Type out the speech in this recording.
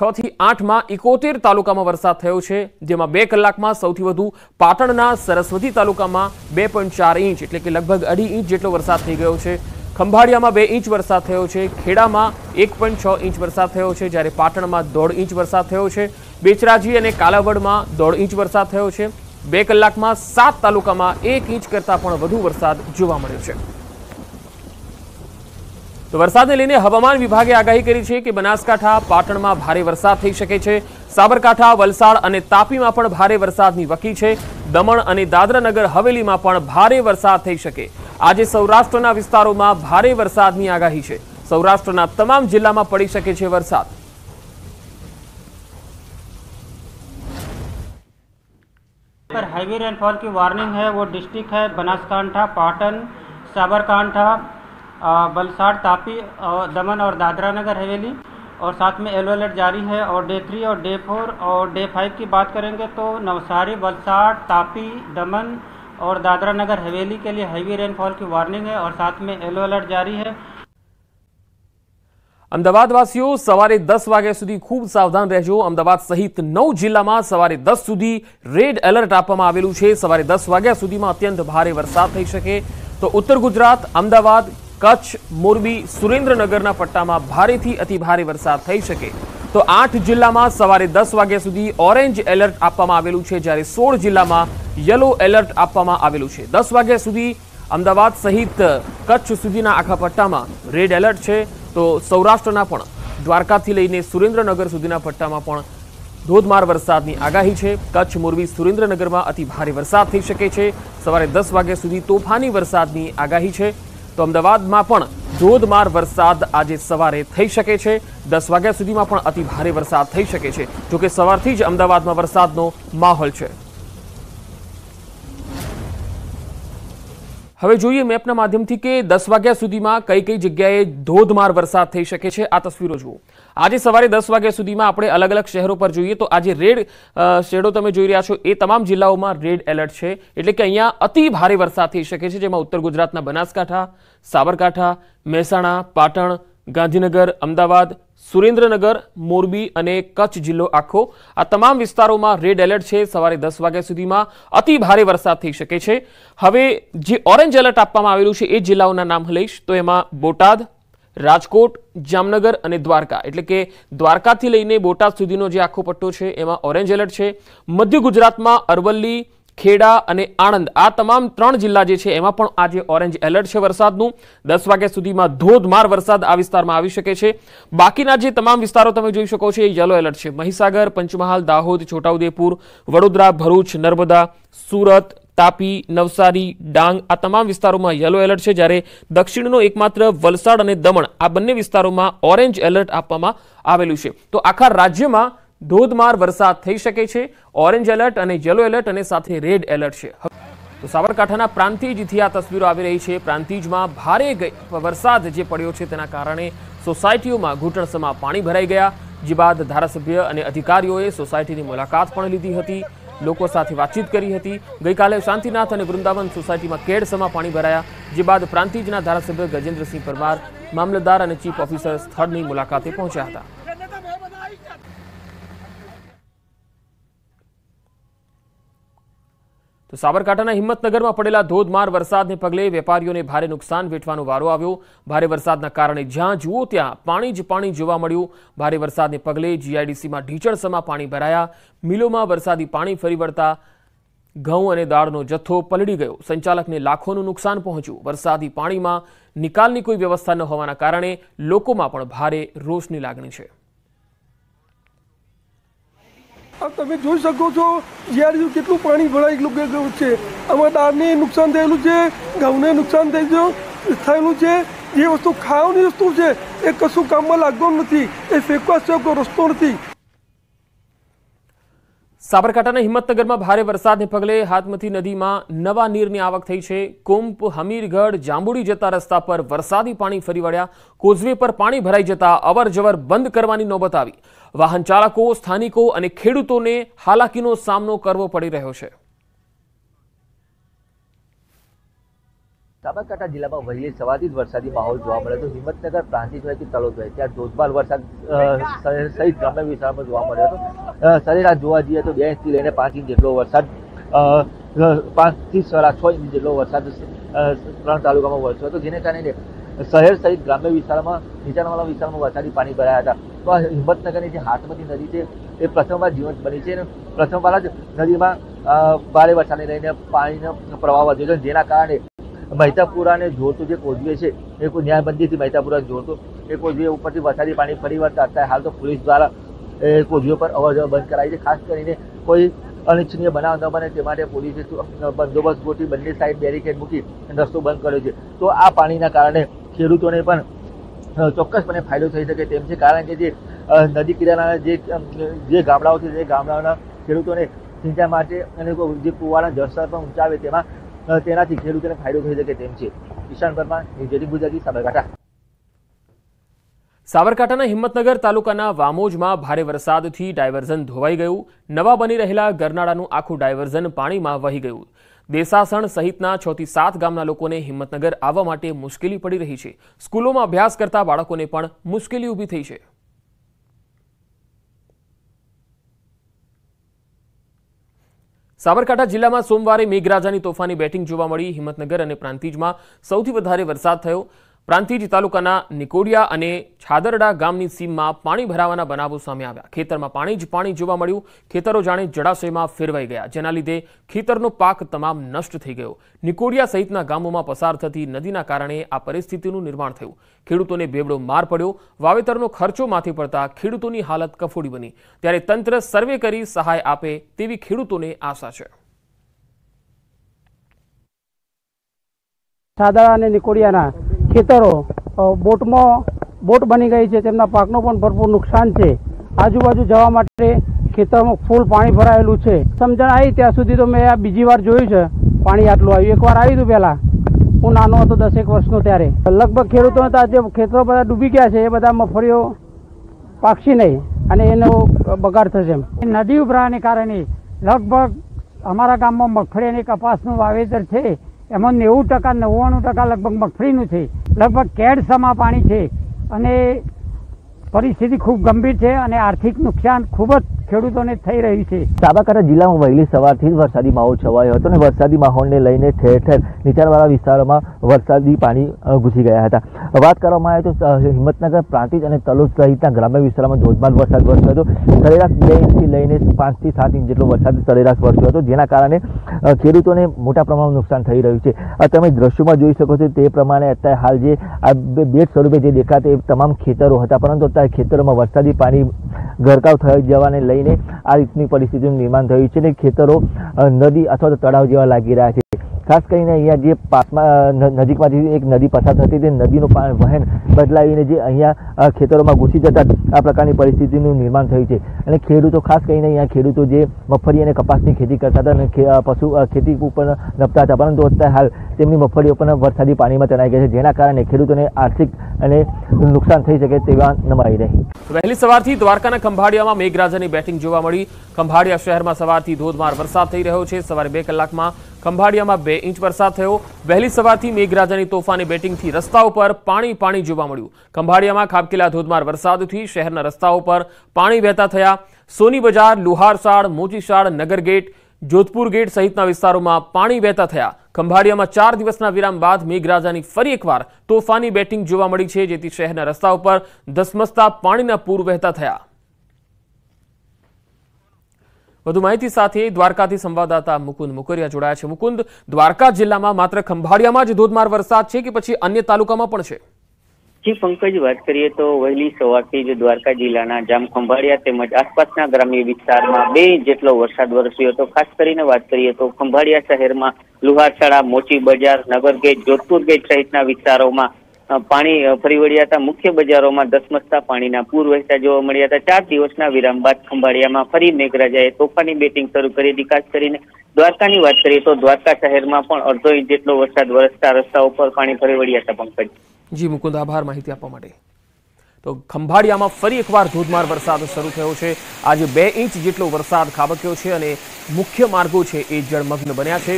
છ થી આઠમાં ઇકોતેર તાલુકામાં વરસાદ થયો છે જેમાં બે કલાકમાં સૌથી વધુ પાટણના સરસ્વતી તાલુકામાં બે ઇંચ એટલે કે લગભગ અઢી ઇંચ જેટલો વરસાદ થઈ ગયો છે ખંભાળિયામાં બે ઇંચ વરસાદ થયો છે ખેડામાં એક ઇંચ વરસાદ થયો છે જ્યારે પાટણમાં દોઢ ઇંચ વરસાદ થયો છે બેચરાજી અને કાલાવડમાં દોઢ ઇંચ વરસાદ થયો છે બે કલાકમાં સાત તાલુકામાં એક ઇંચ કરતાં પણ વધુ વરસાદ જોવા મળ્યો છે તો વરસાદને લઈને હવામાન વિભાગે આગાહી કરી છે કે બનાસકાંઠા પાટણમાં ભારે વરસાદ થઈ શકે છે સાબરકાંઠા વલસાડ અને તાપીમાં પણ ભારે વરસાદની વકી છે દમણ અને દાદરાનગર હવેલીમાં પણ ભારે વરસાદ થઈ શકે આજે સૌરાષ્ટ્રના વિસ્તારોમાં ભારે વરસાદની આગાહી છે સૌરાષ્ટ્રના તમામ જિલ્લામાં પડી શકે છે વરસાદ पर हैवी रेनफॉल की वार्निंग है वो डिस्ट्रिक्ट है बनासकांठा पाटन साबरकांठा અ બલસાડ તાપી અને દમન ઓર દાદરાનગર હવેલી ઓર સાથમે એલર્ટ જારી હે ઓર ડે 3 ઓર ડે 4 ઓર ડે 5 ની વાત કરેંગે તો નવસારી બલસાડ તાપી દમન ઓર દાદરાનગર હવેલી કે લિયે હેવી રેનફોલ કી વોર્નિંગ હે ઓર સાથમે એલર્ટ જારી હે અમદાવાદ વાસીઓ સવારે 10 વાગે સુધી ખૂબ સાવધાન રહેજો અમદાવાદ સહિત નવ જિલ્લામાં સવારે 10 સુધી રેડ એલર્ટ આપવામાં આવેલું છે સવારે 10 વાગ્યા સુધીમાં અત્યંત ભારે વરસાદ થઈ શકે તો ઉત્તર ગુજરાત અમદાવાદ કચ્છ મોરબી સુરેન્દ્રનગરના પટ્ટામાં ભારેથી અતિ ભારે વરસાદ થઈ શકે તો આઠ જિલ્લામાં સવારે દસ વાગ્યા સુધી ઓરેન્જ એલર્ટ આપવામાં આવેલું છે જ્યારે સોળ જિલ્લામાં યલો એલર્ટ આપવામાં આવેલું છે દસ વાગ્યા સુધી અમદાવાદ સહિત કચ્છ સુધીના આખા પટ્ટામાં રેડ એલર્ટ છે તો સૌરાષ્ટ્રના પણ દ્વારકાથી લઈને સુરેન્દ્રનગર સુધીના પટ્ટામાં પણ ધોધમાર વરસાદની આગાહી છે કચ્છ મોરબી સુરેન્દ્રનગરમાં અતિ ભારે વરસાદ થઈ શકે છે સવારે દસ વાગ્યા સુધી તોફાની વરસાદની આગાહી છે તો અમદાવાદમાં પણ ધોધમાર વરસાદ આજે સવારે થઈ શકે છે દસ વાગ્યા સુધીમાં પણ અતિ ભારે વરસાદ થઈ શકે છે જોકે સવારથી જ અમદાવાદમાં વરસાદનો માહોલ છે હવે જોઈએ મેપના માધ્યમથી કે દસ વાગ્યા સુધીમાં કઈ કઈ જગ્યાએ ધોધમાર વરસાદ થઈ શકે છે આ તસવીરો જુઓ આજે સવારે દસ વાગ્યા સુધીમાં આપણે અલગ અલગ શહેરો પર જોઈએ તો આજે રેડ શેડો તમે જોઈ રહ્યા છો એ તમામ જિલ્લાઓમાં રેડ એલર્ટ છે એટલે કે અહીંયા અતિ ભારે વરસાદ થઈ શકે છે જેમાં ઉત્તર ગુજરાતના બનાસકાંઠા સાબરકાંઠા મહેસાણા પાટણ ગાંધીનગર અમદાવાદ સુરેન્દ્રનગર મોરબી અને કચ્છ જિલ્લો આખો આ તમામ વિસ્તારોમાં રેડ એલર્ટ છે સવારે દસ વાગ્યા સુધીમાં અતિ ભારે વરસાદ થઈ શકે છે હવે જે ઓરેન્જ એલર્ટ આપવામાં આવેલું છે એ જિલ્લાઓના નામ લઈશ તો એમાં બોટાદ રાજકોટ જામનગર અને દ્વારકા એટલે કે દ્વારકાથી લઈને બોટાદ સુધીનો જે આખો પટ્ટો છે એમાં ઓરેન્જ એલર્ટ છે મધ્ય ગુજરાતમાં અરવલ્લી ખેડા અને આણંદ આ તમામ ત્રણ જિલ્લા જે છે એમાં પણ આજે ઓરેન્જ એલર્ટ છે વરસાદનું દસ વાગ્યા સુધીમાં ધોધમાર વરસાદ આ વિસ્તારમાં આવી શકે છે બાકીના જે તમામ વિસ્તારો તમે જોઈ શકો છો એ યલો એલર્ટ છે મહીસાગર પંચમહાલ દાહોદ છોટાઉદેપુર વડોદરા ભરૂચ નર્મદા સુરત તાપી નવસારી ડાંગ આ તમામ વિસ્તારોમાં યલો એલર્ટ છે જ્યારે દક્ષિણનો એકમાત્ર વલસાડ અને દમણ આ બંને વિસ્તારોમાં ઓરેન્જ એલર્ટ આપવામાં આવેલું છે તો આખા રાજ્યમાં ધોધમાર વરસાદ થઈ શકે છે ઓરેન્જ એલર્ટ અને યલો એલર્ટ અને સાથે રેડ એલર્ટ છે તો સાબરકાંઠાના પ્રાંતિજથી આ તસવીરો આવી રહી છે પ્રાંતિજમાં ભારે વરસાદ જે પડ્યો છે તેના કારણે સોસાયટીઓમાં ઘૂંટણસમાં પાણી ભરાઈ ગયા જે બાદ ધારાસભ્ય અને અધિકારીઓએ સોસાયટીની મુલાકાત પણ લીધી હતી લોકો સાથે વાતચીત કરી હતી ગઈકાલે શાંતિનાથ અને વૃંદાવન સોસાયટીમાં કેડસમાં પાણી ભરાયા જે બાદ પ્રાંતિજના ધારાસભ્ય ગજેન્દ્રસિંહ પરમાર મામલતદાર અને ચીફ ઓફિસર સ્થળની મુલાકાતે પહોંચ્યા હતા તો સાબરકાંઠાના હિંમતનગરમાં પડેલા ધોધમાર વરસાદને પગલે વેપારીઓને ભારે નુકસાન વેઠવાનો વારો આવ્યો ભારે વરસાદના કારણે જ્યાં જુઓ ત્યાં પાણી જ પાણી જોવા મળ્યું ભારે વરસાદને પગલે જીઆઈડીસીમાં ઢીચણસમાં પાણી ભરાયા મિલોમાં વરસાદી પાણી ફરી વળતા ઘઉં અને દાળનો જથ્થો પલડી ગયો સંચાલકને લાખોનું નુકસાન પહોંચ્યું વરસાદી પાણીમાં નિકાલની કોઈ વ્યવસ્થા ન હોવાના કારણે લોકોમાં પણ ભારે રોષની લાગણી છે આ તમે જોઈ શકો છો જીઆરડીયું કેટલું પાણી ભરાઈ ગયેલું છે આમાં દાળને નુકસાન થયેલું છે ઘઉંને નુકસાન થઈ ગયું થયેલું છે જે વસ્તુ ખાવાની વસ્તુ છે એ કશું કામમાં લાગતું નથી એ ફેંકવા સિવાય કોઈ રસ્તો નથી સાબરકાંઠાના હિંમતનગરમાં ભારે વરસાદને પગલે હાથમતી નદીમાં નવા નીરની આવક થઈ છે કુંપ હમીરગઢ જાંબુડી જતા રસ્તા પર વરસાદી પાણી ફરી વળ્યા કોઝવે પર પાણી ભરાઈ જતા અવરજવર બંધ કરવાની નોબત આવી વાહન ચાલકો સ્થાનિકો અને ખેડૂતોને હાલાકીનો સામનો કરવો પડી રહ્યો છે સાબરકાંઠા જિલ્લામાં વહેલી સવારથી જ વરસાદી માહોલ જોવા મળ્યો હતો હિંમતનગર પ્રાંતિજ હોય કે તળોદ હોય ત્યાં ધોધમાર વરસાદ સહિત ગ્રામ્ય વિસ્તારમાં જોવા મળ્યો હતો સરેરાશ જોવા જઈએ તો બે ઇંચથી લઈને પાંચ ઇંચ જેટલો વરસાદ પાંચથી સરા છ ઇંચ જેટલો વરસાદ ત્રણ તાલુકામાં વરસ્યો હતો જેને કારણે શહેર સહિત ગ્રામ્ય વિસ્તારમાં નીચાણવાળા વિસ્તારમાં વરસાદી પાણી ભરાયા હતા તો આ હિંમતનગરની જે હાથમતી નદી છે એ પ્રથમવાર જીવંત બની છે અને પ્રથમવાર જ નદીમાં ભારે વરસાદને લઈને પાણીનો પ્રવાહ વધ્યો છે જેના કારણે મહેતાપુરાને જોતું જે કોઝવે છે એ કોઈ ન્યાયબંધીથી મહેતાપુરાને જોતું એ કોઝવે ઉપરથી વરસાદી પાણી ફરી વળતા અત્યારે હાલ તો પોલીસ દ્વારા એ કોઝવે પર અવર બંધ કરાવી છે ખાસ કરીને કોઈ અનિચ્છનીય બનાવ ન બને તે માટે પોલીસે બંદોબસ્ત ગોઠવી બંને સાઈડ બેરિકેડ મૂકી રસ્તો બંધ કર્યો છે તો આ પાણીના કારણે ખેડૂતોને પણ ચોક્કસપણે ફાયદો થઈ શકે તેમ છે કારણ કે જે નદી કિનારાના જે જે ગામડાઓ છે તે ગામડાઓના ખેડૂતોને સિંચાઈ માટે અને જે કુવાના જળસ્તર પણ ઊંચાવે તેમાં તેનાથી ખેડૂતોને ફાયદો થઈ શકે તેમ છે ઈશાન પરમાર ન્યૂઝ ગુજરાતી સાબરકાંઠા સાબરકાંઠાના હિંમતનગર તાલુકાના વામોજમાં ભારે વરસાદથી ડાયવર્ઝન ધોવાઈ ગયું નવા બની રહેલા ગરનાળાનું આખું ડાયવર્ઝન પાણીમાં વહી ગયું દેસાસણ સહિતના છથી સાત ગામના લોકોને હિંમતનગર આવવા માટે મુશ્કેલી પડી રહી છે સ્કૂલોમાં અભ્યાસ કરતા બાળકોને પણ મુશ્કેલી ઊભી થઈ છે સાબરકાંઠા જિલ્લામાં સોમવારે મેઘરાજાની તોફાની બેટિંગ જોવા મળી હિંમતનગર અને પ્રાંતિજમાં સૌથી વધારે વરસાદ થયો પ્રાંતિજ તાલુકાના નિકોડિયા અને છાદરડા ગામની સીમમાં પાણી ભરાવાના બનાવો સામે આવ્યા ખેતરમાં પાણી જ પાણી જોવા મળ્યું ખેતરો જાણે જળાશયમાં ફેરવાઈ ગયા જેના લીધે ખેતરનો પાક તમામ નષ્ટ થઈ ગયો નિકોડિયા સહિતના ગામોમાં પસાર થતી નદીના કારણે આ પરિસ્થિતિનું નિર્માણ થયું ખેડૂતોને બેવડો માર પડ્યો વાવેતરનો ખર્ચો માથે પડતા ખેડૂતોની હાલત કફોડી બની ત્યારે તંત્ર સર્વે કરી સહાય આપે તેવી ખેડૂતોને આશા છે સાદા અને નિકોડિયાના ખેતરો બોટમાં બોટ બની ગઈ છે તેમના પાકનું પણ ભરપૂર નુકસાન છે આજુબાજુ જવા માટે ખેતરમાં ફૂલ પાણી ભરાયેલું છે સમજણ આવી ત્યાં સુધી તો મેં આ બીજી વાર જોયું છે પાણી આટલું આવ્યું એકવાર આવ્યું હતું પહેલાં હું નાનો હતો દસેક વર્ષનો ત્યારે લગભગ ખેડૂતો હતા જે ખેતરો બધા ડૂબી ગયા છે એ બધા મફળીઓ પાકશી નહીં અને એનો બગાડ થશે નદી ઉભરાને કારણે લગભગ અમારા ગામમાં મગફળી અને કપાસનું વાવેતર છે એમાં નેવું ટકા નવ્વાણું ટકા લગભગ મગફળીનું છે લગભગ કેડ સમા પાણી છે અને પરિસ્થિતિ ખૂબ ગંભીર છે અને આર્થિક નુકસાન ખૂબ જ ખેડૂતોને થઈ રહી છે સાબાકાંઠા જિલ્લામાં વહેલી સવારથી જ વરસાદી માહોલ છવાયો હતો અને વરસાદી માહોલને લઈને ઠેર ઠેર નીચાણવાળા વિસ્તારોમાં વરસાદી પાણી ઘૂસી ગયા હતા વાત કરવામાં આવે તો હિંમતનગર પ્રાંતિજ અને તલોદ સહિતના ગ્રામ્ય વિસ્તારોમાં ધોધમાર વરસાદ વરસ્યો હતો સરેરાશ બે ઇંચથી લઈને પાંચથી સાત ઇંચ જેટલો વરસાદ સરેરાશ વરસ્યો હતો જેના કારણે ખેડૂતોને મોટા પ્રમાણમાં નુકસાન થઈ રહ્યું છે તમે દ્રશ્યોમાં જોઈ શકો છો તે પ્રમાણે અત્યારે હાલ જે આ બેટ સ્વરૂપે જે દેખાતા એ તમામ ખેતરો હતા પરંતુ અત્યારે ખેતરોમાં વરસાદી પાણી ગરકાવ થઈ જવાને લઈ થઈને આ રીતની પરિસ્થિતિનું નિર્માણ થયું છે અને ખેતરો નદી અથવા તો તળાવ જેવા લાગી રહ્યા છે ખાસ કરીને અહીંયા જે પાકમાં નજીકમાંથી એક નદી પસાર થતી તે નદીનું પાણી વહેન બદલાવીને જે અહીંયા ખેતરોમાં ઘૂસી જતા આ પ્રકારની પરિસ્થિતિનું નિર્માણ થયું છે અને ખેડૂતો ખાસ કરીને અહીંયા ખેડૂતો જે મગફળી અને કપાસની ખેતી કરતા હતા અને પશુ ખેતી ઉપર નપતા હતા પરંતુ અત્યારે હાલ તેમની મફળીઓ પણ વરસાદી પાણીમાં તણાઈ ગયા છે જેના કારણે ખેડૂતોને આર્થિક અને નુકસાન થઈ શકે તેવા નમાઈ રહી વહેલી સવારથી દ્વારકાના ખંભાળિયામાં મેઘરાજાની બેટિંગ જોવા મળી ખંભાળિયા શહેરમાં સવારથી ધોધમાર વરસાદ થઈ રહ્યો છે સવારે બે કલાકમાં ખંભાળિયામાં બે ઇંચ વરસાદ થયો વહેલી સવારથી મેઘરાજાની તોફાની બેટિંગથી રસ્તા ઉપર પાણી પાણી જોવા મળ્યું ખંભાળિયામાં ખાબકેલા ધોધમાર વરસાદથી શહેરના રસ્તાઓ પર પાણી વહેતા થયા સોની બજાર લુહારસાડ મોચીશાળ નગરગેટ જોધપુર ગેટ સહિતના વિસ્તારોમાં પાણી વહેતા થયા ખંભાળિયામાં ચાર દિવસના વિરામ બાદ મેઘરાજાની ફરી એકવાર તોફાની બેટિંગ જોવા મળી છે જેથી શહેરના રસ્તાઓ પર ધસમસતા પાણીના પૂર વહેતા થયા વધુ માહિતી સાથે દ્વારકાથી સંવાદદાતા મુકુંદ મુકરિયા જોડાયા છે મુકુંદ દ્વારકા જિલ્લામાં માત્ર ખંભાળિયામાં જ ધોધમાર વરસાદ છે કે પછી અન્ય તાલુકામાં પણ છે જી પંકજ વાત કરીએ તો વહેલી સવારથી જ દ્વારકા જિલ્લાના જામખંભાળિયા તેમજ આસપાસના ગ્રામ્ય વિસ્તારમાં બે જેટલો વરસાદ વરસ્યો હતો ખાસ કરીને વાત કરીએ તો ખંભાળિયા શહેરમાં લુહારશાળા મોચી બજાર નગર ગેટ જોધપુર ગેટ સહિતના વિસ્તારોમાં પાણી ફરી વળ્યા હતા મુખ્ય બજારોમાં ધસમસતા પાણીના પૂર વહેતા જોવા મળ્યા હતા ચાર દિવસના વિરામ બાદ ખંભાળિયામાં ફરી મેઘરાજાએ તોફાની બેટિંગ શરૂ કરી હતી ખાસ કરીને દ્વારકાની વાત કરીએ તો દ્વારકા શહેરમાં પણ અડધો ઇંચ જેટલો વરસાદ વરસતા રસ્તાઓ પર પાણી ફરી વળ્યા હતા પંકજ જી મુકુંદ આભાર માહિતી આપવા માટે તો ખંભાળિયામાં ફરી એકવાર ધોધમાર વરસાદ શરૂ થયો છે આજે બે ઇંચ જેટલો વરસાદ ખાબક્યો છે અને મુખ્ય માર્ગો છે એ જળમગ્ન બન્યા છે